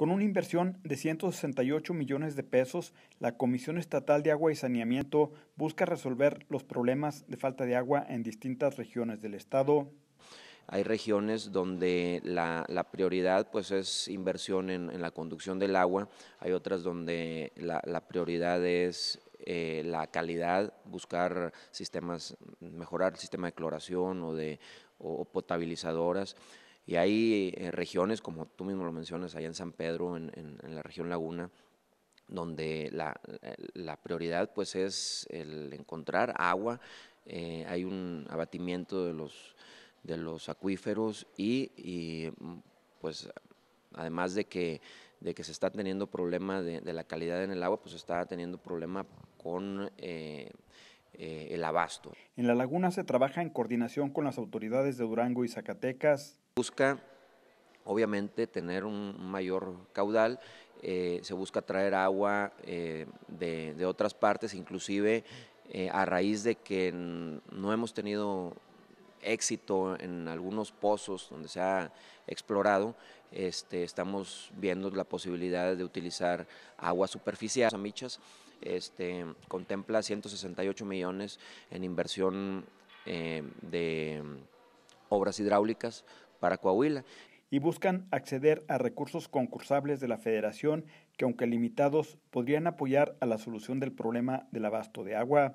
Con una inversión de 168 millones de pesos, la Comisión Estatal de Agua y Saneamiento busca resolver los problemas de falta de agua en distintas regiones del estado. Hay regiones donde la, prioridad pues, es inversión en, la conducción del agua, hay otras donde la, prioridad es eh, la calidad, buscar sistemas, mejorar el sistema de cloración o de o potabilizadoras. Y hay eh, regiones, como tú mismo lo mencionas, allá en San Pedro, en, la región Laguna, donde eh, la, prioridad pues es el encontrar agua, eh, hay un abatimiento de los, de los acuíferos y, mm, pues además de que, de que se está teniendo problema de, la calidad en el agua, pues se está teniendo problema con eh, el abasto. En la laguna se trabaja en coordinación con las autoridades de Durango y Zacatecas. Busca, obviamente, tener un mayor caudal. Eh, se busca traer agua eh, de, de, otras partes, inclusive a raíz de que no hemos tenido éxito en algunos pozos donde se ha explorado, este, estamos viendo la posibilidad de utilizar agua superficial. Michas este, contempla 168 millones en inversión eh, de obras hidráulicas para Coahuila. Y buscan acceder a recursos concursables de la Federación que, aunque limitados, podrían apoyar a la solución del problema del abasto de agua.